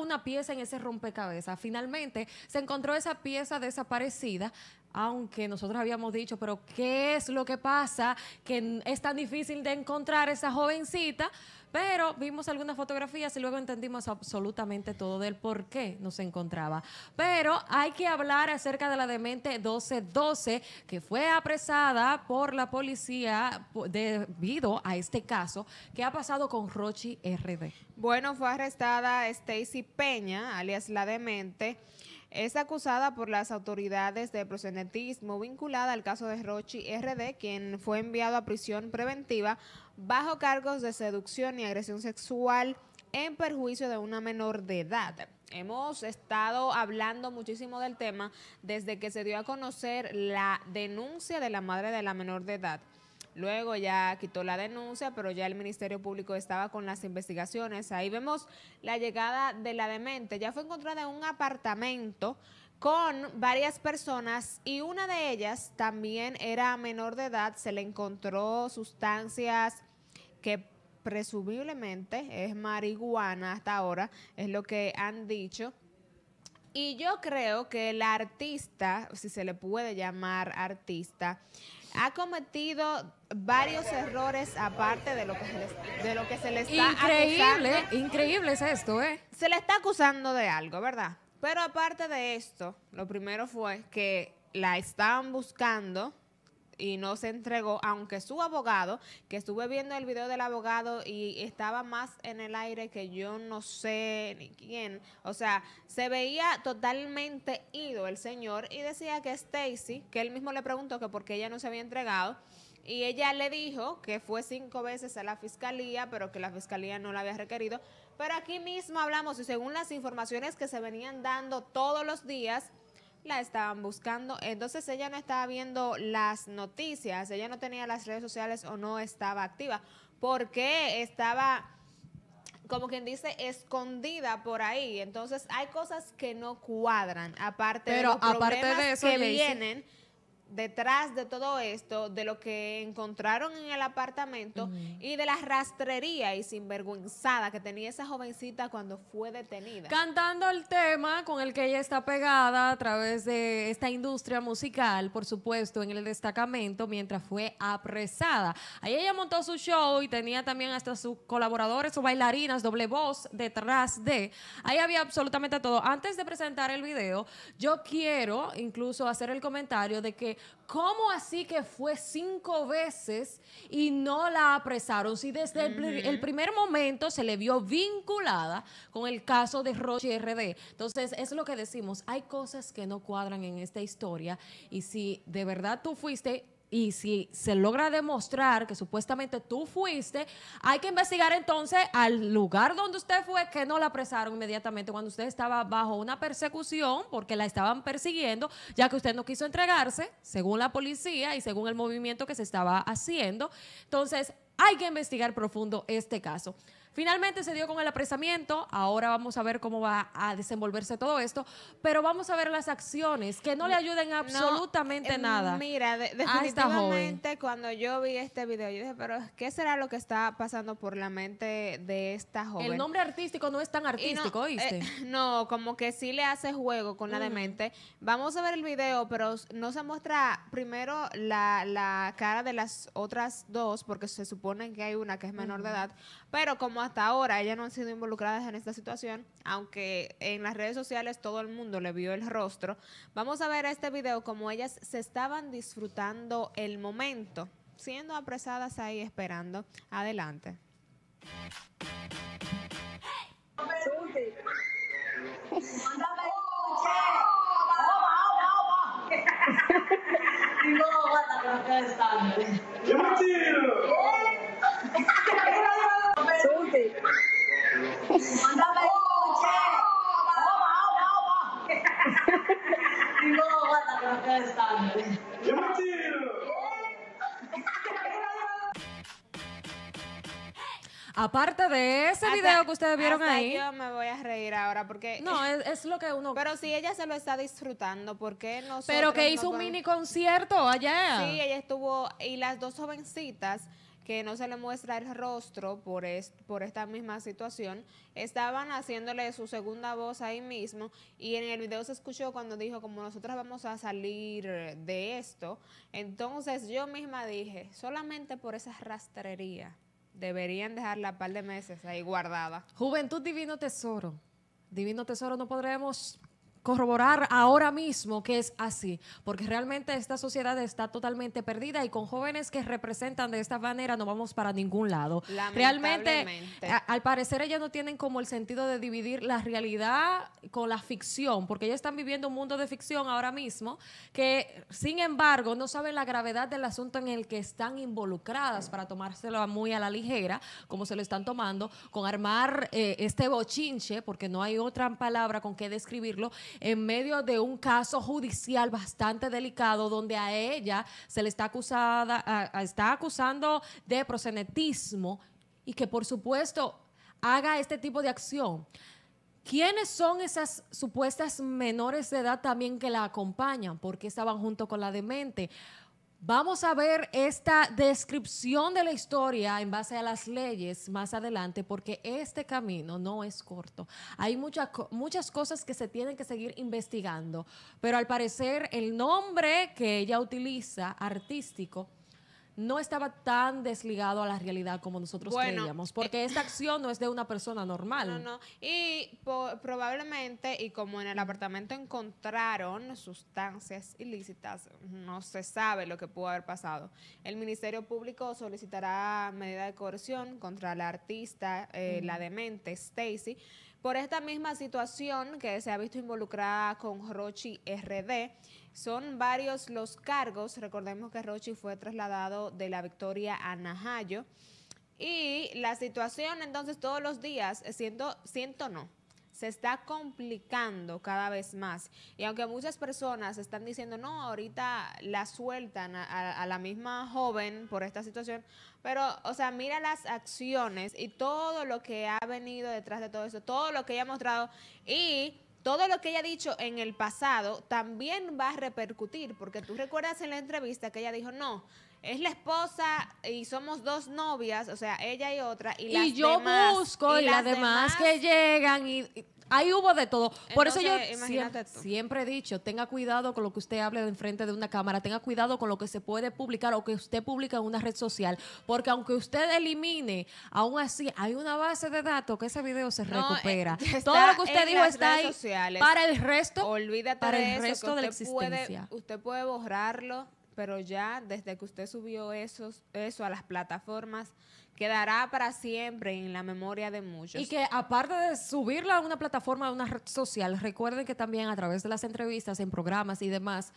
una pieza en ese rompecabezas. Finalmente se encontró esa pieza desaparecida aunque nosotros habíamos dicho, pero ¿qué es lo que pasa? Que es tan difícil de encontrar esa jovencita, pero vimos algunas fotografías y luego entendimos absolutamente todo del por qué nos encontraba. Pero hay que hablar acerca de la demente 1212, que fue apresada por la policía debido a este caso ¿Qué ha pasado con Rochi RD. Bueno, fue arrestada Stacy Peña, alias la demente es acusada por las autoridades de proxenetismo vinculada al caso de Rochi RD, quien fue enviado a prisión preventiva bajo cargos de seducción y agresión sexual en perjuicio de una menor de edad. Hemos estado hablando muchísimo del tema desde que se dio a conocer la denuncia de la madre de la menor de edad Luego ya quitó la denuncia, pero ya el Ministerio Público estaba con las investigaciones. Ahí vemos la llegada de la demente. Ya fue encontrada en un apartamento con varias personas y una de ellas también era menor de edad. Se le encontró sustancias que presumiblemente es marihuana hasta ahora, es lo que han dicho. Y yo creo que el artista, si se le puede llamar artista, ha cometido varios errores aparte de lo que se de lo que se le está increíble, Increíble es esto, ¿eh? Se le está acusando de algo, ¿verdad? Pero aparte de esto, lo primero fue que la estaban buscando y no se entregó, aunque su abogado, que estuve viendo el video del abogado y estaba más en el aire que yo no sé ni quién, o sea, se veía totalmente ido el señor y decía que Stacy, que él mismo le preguntó que por qué ella no se había entregado, y ella le dijo que fue cinco veces a la fiscalía, pero que la fiscalía no la había requerido. Pero aquí mismo hablamos y según las informaciones que se venían dando todos los días, la estaban buscando. Entonces ella no estaba viendo las noticias, ella no tenía las redes sociales o no estaba activa porque estaba como quien dice, escondida por ahí. Entonces, hay cosas que no cuadran, aparte Pero de los de eso, que vienen detrás de todo esto, de lo que encontraron en el apartamento y de la rastrería y sinvergüenzada que tenía esa jovencita cuando fue detenida. Cantando el tema con el que ella está pegada a través de esta industria musical, por supuesto, en el destacamento mientras fue apresada. Ahí ella montó su show y tenía también hasta sus colaboradores o bailarinas, doble voz detrás de. Ahí había absolutamente todo. Antes de presentar el video, yo quiero incluso hacer el comentario de que ¿cómo así que fue cinco veces y no la apresaron? Si desde el, primer momento se le vio vinculada con el caso de Roche RD. Entonces, es lo que decimos, hay cosas que no cuadran en esta historia y si de verdad tú fuiste y si se logra demostrar que supuestamente tú fuiste, hay que investigar entonces al lugar donde usted fue, que no la apresaron inmediatamente cuando usted estaba bajo una persecución, porque la estaban persiguiendo, ya que usted no quiso entregarse, según la policía y según el movimiento que se estaba haciendo. Entonces, hay que investigar profundo este caso. Finalmente se dio con el apresamiento, ahora vamos a ver cómo va a desenvolverse todo esto, pero vamos a ver las acciones que no le ayuden absolutamente eh, nada. Mira, definitivamente cuando yo vi este video, yo dije, pero ¿qué será lo que está pasando por la mente de esta joven? El nombre artístico no es tan artístico, eh, ¿oíste? no, como que sí le hace juego con la demente. de mente. Vamos a ver el video, pero no se muestra primero la, cara de las otras dos, porque se supone que hay una que es menor de edad, pero como hasta ahora ellas no han sido involucradas en esta situación, aunque en las redes sociales todo el mundo le vio el rostro. Vamos a ver este video como ellas se estaban disfrutando el momento, siendo apresadas ahí esperando. Adelante. no me escuché. que ¡Yo ¡Qué Aparte de ese video que ustedes vieron ahí. Yo me voy a reír ahora porque. No, es, lo que uno. Pero si ella se lo está disfrutando, ¿por qué no Pero que hizo un mini concierto allá. Sí, ella estuvo. Y las dos jovencitas que no se le muestra el rostro por, por esta misma situación, estaban haciéndole su segunda voz ahí mismo y en el video se escuchó cuando dijo como nosotros vamos a salir de esto. Entonces yo misma dije, solamente por esa rastrería deberían dejarla un par de meses ahí guardada. Juventud Divino Tesoro. Divino Tesoro no podremos corroborar ahora mismo que es así, porque realmente esta sociedad está totalmente perdida y con jóvenes que representan de esta manera no vamos para ningún lado. Realmente, al parecer ellas no tienen como el sentido de dividir la realidad con la ficción, porque ellas están viviendo un mundo de ficción ahora mismo que, sin embargo, no saben la gravedad del asunto en el que están involucradas para tomárselo muy a la ligera, como se lo están tomando, con armar eh, este bochinche, porque no hay otra palabra con que describirlo, en medio de un caso judicial bastante delicado donde a ella se le está, acusada, está acusando de prosenetismo y que por supuesto haga este tipo de acción. ¿Quiénes son esas supuestas menores de edad también que la acompañan? ¿Por qué estaban junto con la demente? Vamos a ver esta descripción de la historia en base a las leyes más adelante, porque este camino no es corto. Hay muchas muchas cosas que se tienen que seguir investigando, pero al parecer el nombre que ella utiliza, artístico, no estaba tan desligado a la realidad como nosotros creíamos, eh, porque esta acción no es de una persona normal. No, no. Y probablemente, y como en el apartamento encontraron sustancias ilícitas, no se sabe lo que pudo haber pasado. El Ministerio Público solicitará medida de coerción contra la artista, eh, la demente Stacy por esta misma situación que se ha visto involucrada con Rochi RD, son varios los cargos. Recordemos que Rochi fue trasladado de la Victoria a Najayo. Y la situación entonces todos los días, siento, siento no, se está complicando cada vez más. Y aunque muchas personas están diciendo, no, ahorita la sueltan a, la misma joven por esta situación, pero, o sea, mira las acciones y todo lo que ha venido detrás de todo eso, todo lo que ella ha mostrado y... Todo lo que ella ha dicho en el pasado también va a repercutir, porque tú recuerdas en la entrevista que ella dijo, no, es la esposa y somos dos novias, o sea, ella y otra, y yo busco y, las, demás, que llegan y, Ahí hubo de todo. Por eso yo siempre, he dicho, tenga cuidado con lo que usted hable enfrente de una cámara, tenga cuidado con lo que se puede publicar o que usted publica en una red social, porque aunque usted elimine, aún así hay una base de datos que ese video se recupera. Eh, todo lo que usted dijo está ahí para el resto, Olvídate de resto la existencia. usted puede borrarlo pero ya desde que usted subió eso eso a las plataformas, quedará para siempre en la memoria de muchos. Y que aparte de subirla a una plataforma, a una red social, recuerden que también a través de las entrevistas en programas y demás,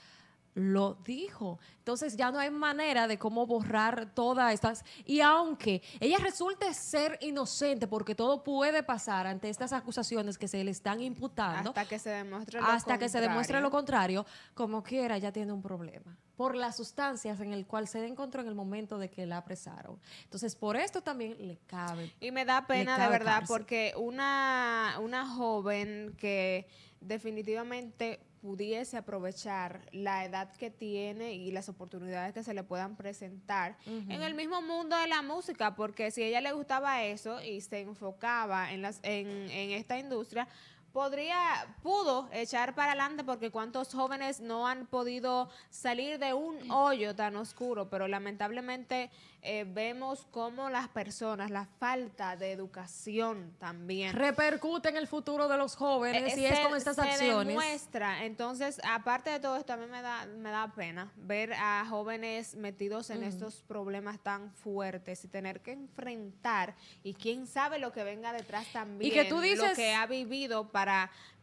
lo dijo. Entonces ya no hay manera de cómo borrar todas estas. Y aunque ella resulte ser inocente, porque todo puede pasar ante estas acusaciones que se le están imputando. Hasta que se demuestre lo Hasta que se demuestre lo contrario, como quiera, ya tiene un problema. Por las sustancias en el cual se encontró en el momento de que la apresaron. Entonces, por esto también le cabe. Y me da pena, de verdad, porque una, una joven que definitivamente pudiese aprovechar la edad que tiene y las oportunidades que se le puedan presentar en el mismo mundo de la música, porque si a ella le gustaba eso y se enfocaba en, las, en, en esta industria, podría, pudo echar para adelante porque cuántos jóvenes no han podido salir de un hoyo tan oscuro, pero lamentablemente eh, vemos cómo las personas, la falta de educación también. Repercute en el futuro de los jóvenes eh, y es con estas se acciones. Demuestra. Entonces, aparte de todo esto, a mí me da, me da pena ver a jóvenes metidos en estos problemas tan fuertes y tener que enfrentar y quién sabe lo que venga detrás también, lo que ha vivido para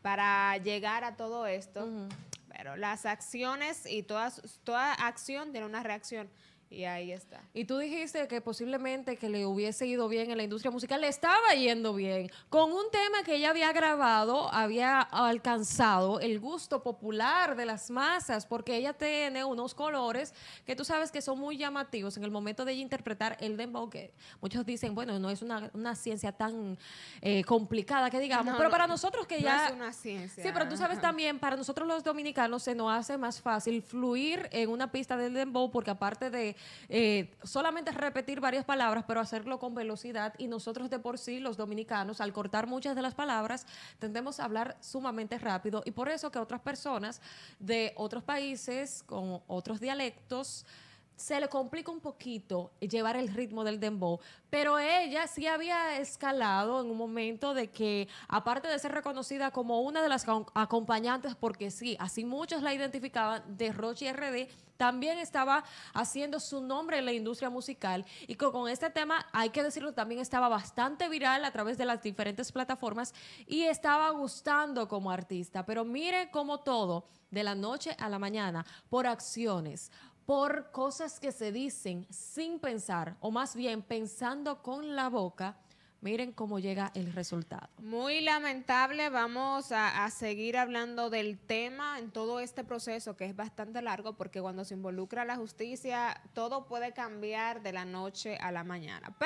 para, llegar a todo esto. Pero las acciones y toda acción tiene una reacción. Y ahí está. Y tú dijiste que posiblemente que le hubiese ido bien en la industria musical, le estaba yendo bien. Con un tema que ella había grabado, había alcanzado el gusto popular de las masas, porque ella tiene unos colores que tú sabes que son muy llamativos en el momento de ella interpretar el dembow, que muchos dicen, bueno, no es una, ciencia tan eh, complicada que digamos, pero para nosotros que ya... es una ciencia. Sí, pero tú sabes también, para nosotros los dominicanos se nos hace más fácil fluir en una pista del dembow, porque aparte de eh, solamente repetir varias palabras, pero hacerlo con velocidad. Y nosotros de por sí, los dominicanos, al cortar muchas de las palabras, tendemos a hablar sumamente rápido. Y por eso que otras personas de otros países, con otros dialectos, se le complica un poquito llevar el ritmo del dembow, pero ella sí había escalado en un momento de que, aparte de ser reconocida como una de las acompañantes, porque sí, así muchos la identificaban de Roche RD, también estaba haciendo su nombre en la industria musical y con, este tema, hay que decirlo, también estaba bastante viral a través de las diferentes plataformas y estaba gustando como artista. Pero mire cómo todo, de la noche a la mañana, por acciones, por cosas que se dicen sin pensar, o más bien pensando con la boca, miren cómo llega el resultado. Muy lamentable, vamos a, seguir hablando del tema en todo este proceso que es bastante largo porque cuando se involucra la justicia todo puede cambiar de la noche a la mañana.